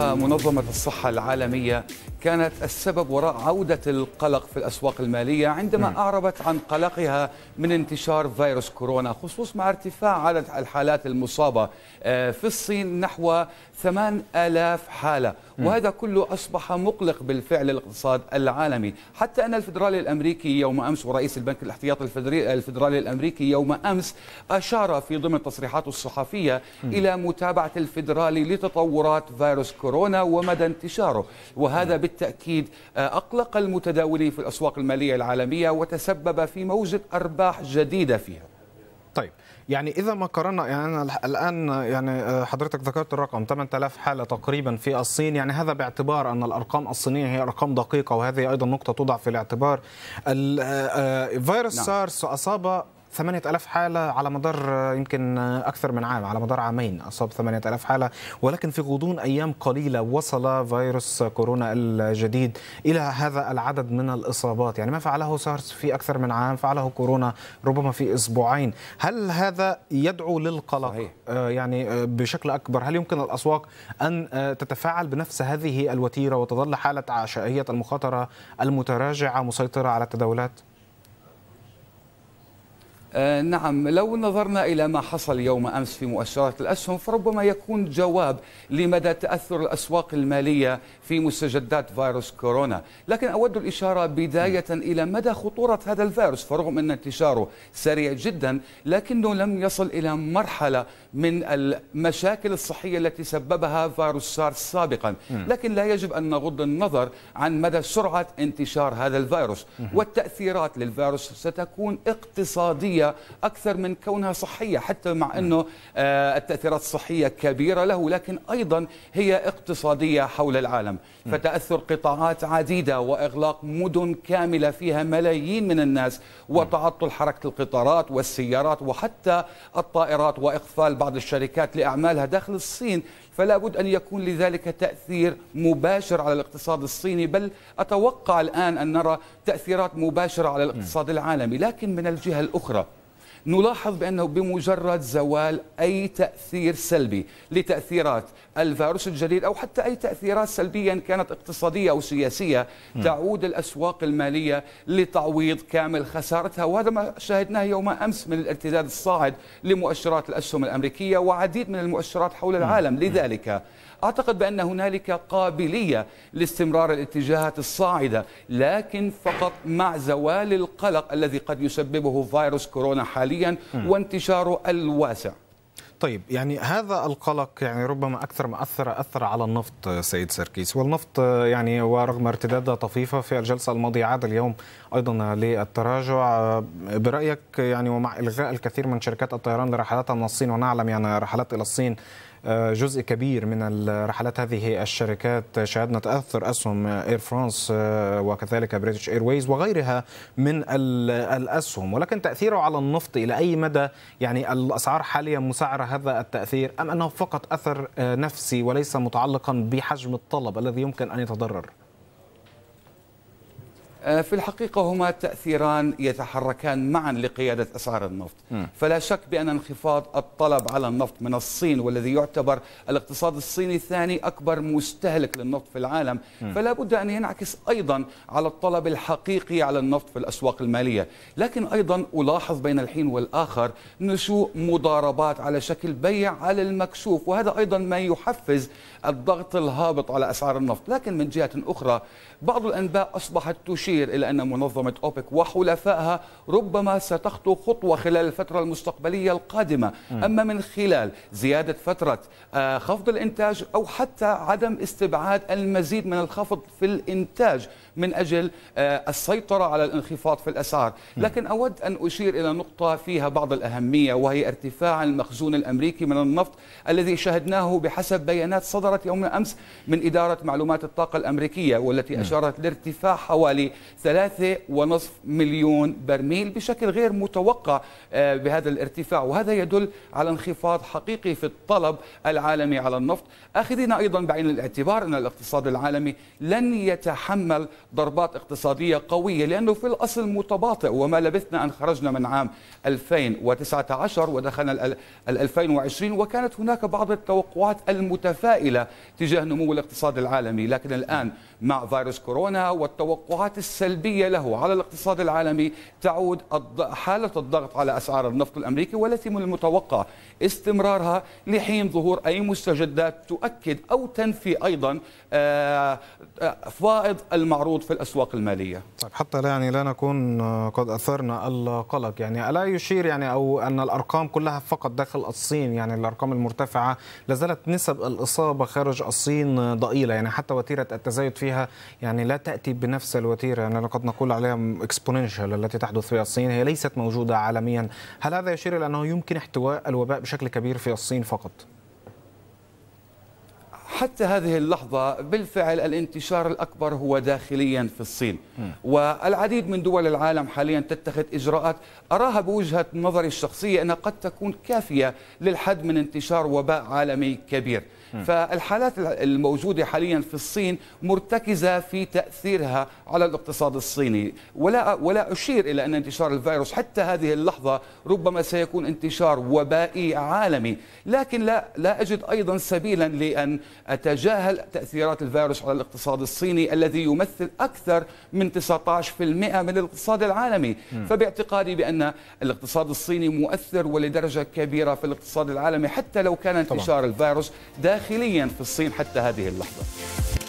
منظمة الصحة العالمية كانت السبب وراء عودة القلق في الأسواق المالية عندما أعربت عن قلقها من انتشار فيروس كورونا خصوص مع ارتفاع عدد الحالات المصابة آه، في الصين نحو 8000 حالة وهذا كله أصبح مقلق بالفعل الاقتصاد العالمي حتى أن الفدرالي الأمريكي يوم أمس ورئيس البنك الاحتياطي الفدرالي الأمريكي يوم أمس أشار في ضمن تصريحاته الصحفية إلى متابعة الفدرالي لتطورات فيروس كورونا كورونا ومدى انتشاره وهذا نعم. بالتأكيد آه، أقلق المتداولين في الأسواق المالية العالمية وتسبب في موجة أرباح جديدة فيها طيب يعني اذا ما قارنا يعني الان يعني آه، حضرتك ذكرت الرقم 8000 حاله تقريبا في الصين يعني هذا باعتبار ان الارقام الصينيه هي ارقام دقيقه وهذه ايضا نقطه توضع في الاعتبار آه، فيروس نعم. سارس اصاب 8000 حالة على مدار آه، يمكن آه، أكثر من عام على مدار عامين أصاب 8000 حالة ولكن في غضون أيام قليلة وصل فيروس كورونا الجديد إلى هذا العدد من الإصابات يعني ما فعله سارس في أكثر من عام فعله كورونا ربما في أسبوعين هل هذا يدعو للقلق صحيح. آه، يعني بشكل أكبر هل يمكن الأسواق أن تتفاعل بنفس هذه الوتيرة وتظل حالة عشائية المخاطرة المتراجعة مسيطرة على التداولات؟ آه نعم لو نظرنا إلى ما حصل يوم أمس في مؤشرات الأسهم فربما يكون جواب لمدى تأثر الأسواق المالية في مستجدات فيروس كورونا لكن أود الإشارة بداية إلى مدى خطورة هذا الفيروس فرغم أن انتشاره سريع جدا لكنه لم يصل إلى مرحلة من المشاكل الصحية التي سببها فيروس سارس سابقا لكن لا يجب أن نغض النظر عن مدى سرعة انتشار هذا الفيروس والتأثيرات للفيروس ستكون اقتصادية اجتماعيه اكثر من كونها صحيه حتى مع انه نعم. آه، التاثيرات الصحيه كبيره له لكن ايضا هي اقتصاديه حول العالم نعم. فتاثر قطاعات عديده واغلاق مدن كامله فيها ملايين من الناس نعم. وتعطل حركه القطارات والسيارات وحتى الطائرات واقفال بعض الشركات لاعمالها داخل الصين فلا بد ان يكون لذلك تاثير مباشر على الاقتصاد الصيني بل اتوقع الان ان نرى تاثيرات مباشره على الاقتصاد العالمي لكن من الجهه الاخرى نلاحظ بأنه بمجرد زوال أي تأثير سلبي لتأثيرات الفيروس الجديد أو حتى أي تأثيرات سلبية كانت اقتصادية أو سياسية تعود الأسواق المالية لتعويض كامل خسارتها وهذا ما شاهدناه يوم أمس من الارتداد الصاعد لمؤشرات الأسهم الأمريكية وعديد من المؤشرات حول العالم لذلك أعتقد بأن هنالك قابلية لاستمرار الاتجاهات الصاعدة لكن فقط مع زوال القلق الذي قد يسببه فيروس كورونا حاليا وانتشاره الواسع طيب يعني هذا القلق يعني ربما اكثر ما اثر اثر على النفط سيد سركيس والنفط يعني ورغم ارتدادها طفيفه في الجلسه الماضيه عاد اليوم ايضا للتراجع برايك يعني ومع الغاء الكثير من شركات الطيران لرحلاتها من الصين ونعلم يعني رحلات الى الصين آه، جزء كبير من الرحلات هذه الشركات شهدنا تاثر اسهم اير آه، فرانس وكذلك بريتش اير ويز وغيرها من الاسهم ولكن تاثيره على النفط الى اي مدى يعني الاسعار حاليا مسعره هذا التاثير ام انه فقط اثر آه، نفسي وليس متعلقا بحجم الطلب الذي يمكن ان يتضرر آه، في الحقيقة هما تأثيران يتحركان معا لقيادة أسعار النفط م. فلا شك بأن انخفاض الطلب على النفط من الصين والذي يعتبر الاقتصاد الصيني الثاني أكبر مستهلك للنفط في العالم م. فلا بد أن ينعكس أيضا على الطلب الحقيقي على النفط في الأسواق المالية لكن أيضا ألاحظ بين الحين والآخر نشوء مضاربات على شكل بيع على المكشوف وهذا أيضا ما يحفز الضغط الهابط على أسعار النفط لكن من جهة أخرى بعض الأنباء أصبحت تشير تشير إلى أن منظمة أوبك وحلفائها ربما ستخطو خطوة خلال الفترة المستقبلية القادمة أما من خلال زيادة فترة آه، خفض الإنتاج أو حتى عدم استبعاد المزيد من الخفض في الإنتاج من أجل آه، السيطرة على الانخفاض في الأسعار لكن أود أن أشير إلى نقطة فيها بعض الأهمية وهي ارتفاع المخزون الأمريكي من النفط الذي شهدناه بحسب بيانات صدرت يوم أمس من إدارة معلومات الطاقة الأمريكية والتي أشارت لارتفاع حوالي 3.5 مليون برميل بشكل غير متوقع آه، بهذا الارتفاع وهذا يدل على انخفاض حقيقي في الطلب العالمي على النفط أخذين أيضا بعين الاعتبار أن الاقتصاد العالمي لن يتحمل ضربات اقتصادية قوية لأنه في الأصل متباطئ وما لبثنا أن خرجنا من عام 2019 ودخلنا 2020 وكانت هناك بعض التوقعات المتفائلة تجاه نمو الاقتصاد العالمي لكن الآن مع فيروس كورونا والتوقعات السلبية له على الاقتصاد العالمي تعود حالة الضغط على أسعار النفط الأمريكي والتي من المتوقع استمرارها لحين ظهور أي مستجدات تؤكد أو تنفي أيضا آه، آه، فائض المعروض في الأسواق المالية طيب حتى لا يعني لا نكون آه، قد أثرنا القلق يعني ألا يشير يعني أو أن الأرقام كلها فقط داخل الصين يعني الأرقام المرتفعة لازالت نسب الإصابة خارج الصين ضئيلة يعني حتى وتيرة التزايد فيها فيها يعني لا تأتي بنفس الوتيرة يعني لقد نقول عليها اكسبوننشال التي تحدث في الصين هي ليست موجودة عالميا هل هذا يشير إلى أنه يمكن احتواء الوباء بشكل كبير في الصين فقط؟ وحتى هذه اللحظة بالفعل الانتشار الأكبر هو داخليا في الصين والعديد من دول العالم حاليا تتخذ إجراءات أراها بوجهة نظري الشخصية أنها قد تكون كافية للحد من انتشار وباء عالمي كبير فالحالات الموجودة حاليا في الصين مرتكزة في تأثيرها على الاقتصاد الصيني ولا, ولا أشير إلى أن انتشار الفيروس حتى هذه اللحظة ربما سيكون انتشار وبائي عالمي لكن لا, لا أجد أيضا سبيلا لأن أتجاهل تأثيرات الفيروس على الاقتصاد الصيني الذي يمثل أكثر من 19% من الاقتصاد العالمي م. فباعتقادي بأن الاقتصاد الصيني مؤثر ولدرجة كبيرة في الاقتصاد العالمي حتى لو كان انتشار طبعا. الفيروس داخليا في الصين حتى هذه اللحظة